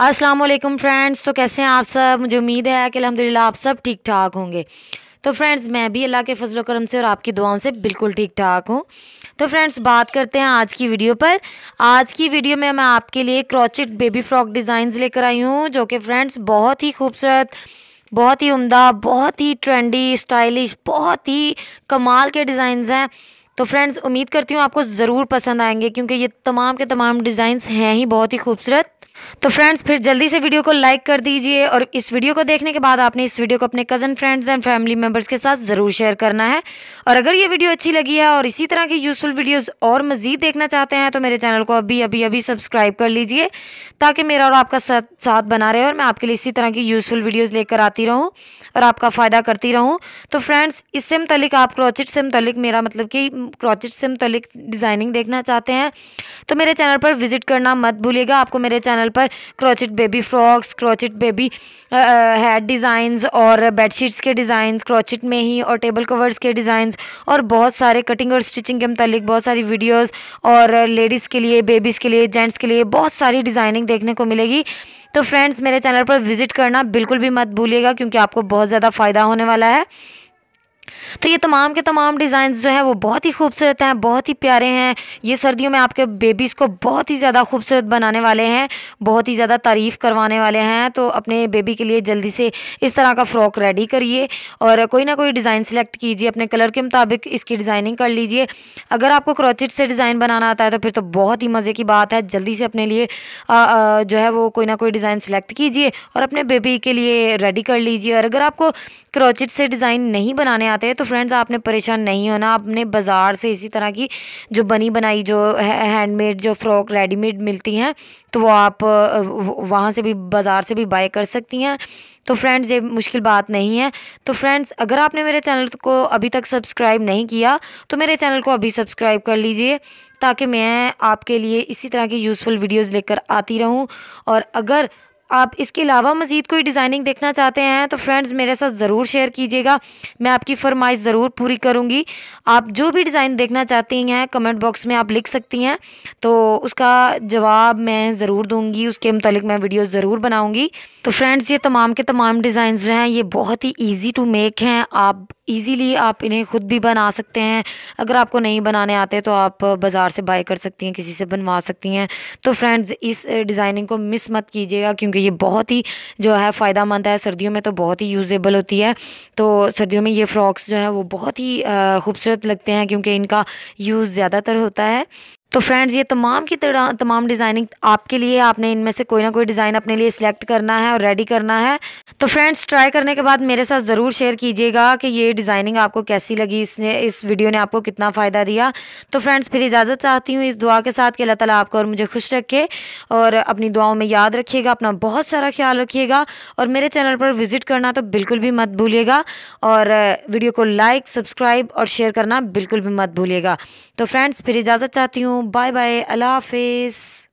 अस्सलाम वालेकुम फ्रेंड्स तो कैसे हैं आप सब मुझे उम्मीद है कि अलहमदिल्ला आप सब ठीक ठाक होंगे तो फ्रेंड्स मैं भी अल्लाह के फजल करम से और आपकी दुआओं से बिल्कुल ठीक ठाक हूँ तो फ्रेंड्स बात करते हैं आज की वीडियो पर आज की वीडियो में मैं आपके लिए क्रॉचिट बेबी फ्रॉक डिज़ाइन लेकर आई हूँ जो कि फ्रेंड्स बहुत ही खूबसूरत बहुत ही उम्दा बहुत ही ट्रेंडी स्टाइलिश बहुत ही कमाल के डिज़ाइंस हैं तो फ्रेंड्स उम्मीद करती हूँ आपको ज़रूर पसंद आएंगे क्योंकि ये तमाम के तमाम डिज़ाइंस हैं ही बहुत ही खूबसूरत तो फ्रेंड्स फिर जल्दी से वीडियो को लाइक कर दीजिए और इस वीडियो को देखने के बाद आपने इस वीडियो को अपने cousin friends and family members के साथ ज़रूर शेयर करना है और अगर ये वीडियो अच्छी लगी है और इसी तरह की यूज़फुल वीडियोज़ और मज़ीद देखना चाहते हैं तो मेरे चैनल को अभी अभी अभी सब्सक्राइब कर लीजिए ताकि मेरा और आपका साथ बना रहे और मैं आपके लिए इसी तरह की यूज़फुल वीडियोज़ लेकर आती रहूँ और आपका फ़ायदा करती रहूँ तो फ्रेंड्स इससे मतलब आप क्रॉचिट से मतलब मेरा मतलब कि क्रॉचिट से मतलब डिज़ाइनिंग देखना चाहते हैं तो मेरे चैनल पर विज़िट करना मत भूलिएगा आपको मेरे चैनल चैनल पर crochet baby frocks crochet baby head designs और बेडशीट्स के डिज़ाइंस क्रोचिट में ही और टेबल कवर्स के डिज़ाइंस और बहुत सारे कटिंग और स्टिचिंग के मतलब बहुत सारी वीडियोज़ और लेडीज़ के लिए बेबीज़ के लिए जेंट्स के लिए बहुत सारी डिज़ाइनिंग देखने को मिलेगी तो फ्रेंड्स मेरे चैनल पर विज़िट करना बिल्कुल भी मत भूलिएगा क्योंकि आपको बहुत ज़्यादा फ़ायदा होने वाला है तो ये तमाम के तमाम डिज़ाइन जो हैं वो बहुत ही खूबसूरत हैं बहुत ही प्यारे हैं ये सर्दियों में आपके बेबीज़ को बहुत ही ज़्यादा खूबसूरत बनाने वाले हैं बहुत ही ज़्यादा तारीफ़ करवाने वाले हैं तो अपने बेबी के लिए जल्दी से इस तरह का फ़्रॉक रेडी करिए और कोई ना कोई डिज़ाइन सेलेक्ट कीजिए अपने कलर के मुताबिक इसकी डिज़ाइनिंग कर लीजिए अगर आपको क्रॉचेट से डिज़ाइन बनाना आता है तो फिर तो बहुत ही मज़े की बात है जल्दी से अपने लिए जो है वो कोई ना कोई डिज़ाइन सेलेक्ट कीजिए और अपने बेबी के लिए रेडी कर लीजिए और अगर आपको क्रॉचेट से डिज़ाइन नहीं बनाने जाते हैं तो फ्रेंड्स आपने परेशान नहीं होना आपने बाज़ार से इसी तरह की जो बनी बनाई जो हैंडमेड जो फ़्रॉक रेडीमेड मिलती हैं तो वो आप वहाँ से भी बाज़ार से भी बाई कर सकती हैं तो फ्रेंड्स ये मुश्किल बात नहीं है तो फ्रेंड्स अगर आपने मेरे चैनल को अभी तक सब्सक्राइब नहीं किया तो मेरे चैनल को अभी सब्सक्राइब कर लीजिए ताकि मैं आपके लिए इसी तरह की यूज़फुल वीडियोज़ लेकर आती रहूँ और अगर आप इसके अलावा मज़ीद कोई डिज़ाइनिंग देखना चाहते हैं तो फ्रेंड्स मेरे साथ ज़रूर शेयर कीजिएगा मैं आपकी फरमाइश ज़रूर पूरी करूँगी आप जो भी डिज़ाइन देखना चाहती हैं कमेंट बॉक्स में आप लिख सकती हैं तो उसका जवाब मैं ज़रूर दूँगी उसके मतलब मैं वीडियो ज़रूर बनाऊँगी तो फ्रेंड्स ये तमाम के तमाम डिज़ाइन जो हैं ये बहुत ही ईजी टू मेक हैं आप ईज़िली आप इन्हें ख़ुद भी बना सकते हैं अगर आपको नहीं बनाने आते तो आप बाज़ार से बाई कर सकती हैं किसी से बनवा सकती हैं तो फ्रेंड्स इस डिज़ाइनिंग को मिस मत कीजिएगा क्योंकि क्योंकि ये बहुत ही जो है फ़ायदा मंद है सर्दियों में तो बहुत ही यूज़ेबल होती है तो सर्दियों में ये फ़्रॉक्स जो है वो बहुत ही खूबसूरत लगते हैं क्योंकि इनका यूज़ ज़्यादातर होता है तो फ्रेंड्स ये तमाम की तमाम डिज़ाइनिंग आपके लिए आपने इनमें से कोई ना कोई डिज़ाइन अपने लिए सिलेक्ट करना है और रेडी करना है तो फ्रेंड्स ट्राई करने के बाद मेरे साथ ज़रूर शेयर कीजिएगा कि ये डिज़ाइनिंग आपको कैसी लगी इसने इस वीडियो ने आपको कितना फ़ायदा दिया तो फ्रेंड्स फिर इजाज़त चाहती हूँ इस दुआ के साथ कि अल्लाह तला आपको और मुझे खुश रखे और अपनी दुआओं में याद रखिएगा अपना बहुत सारा ख्याल रखिएगा और मेरे चैनल पर विज़िट करना तो बिल्कुल भी मत भूलिएगा और वीडियो को लाइक सब्सक्राइब और शेयर करना बिल्कुल भी मत भूलिएगा तो फ्रेंड्स फिर इजाज़त चाहती हूँ bye bye allah hafiz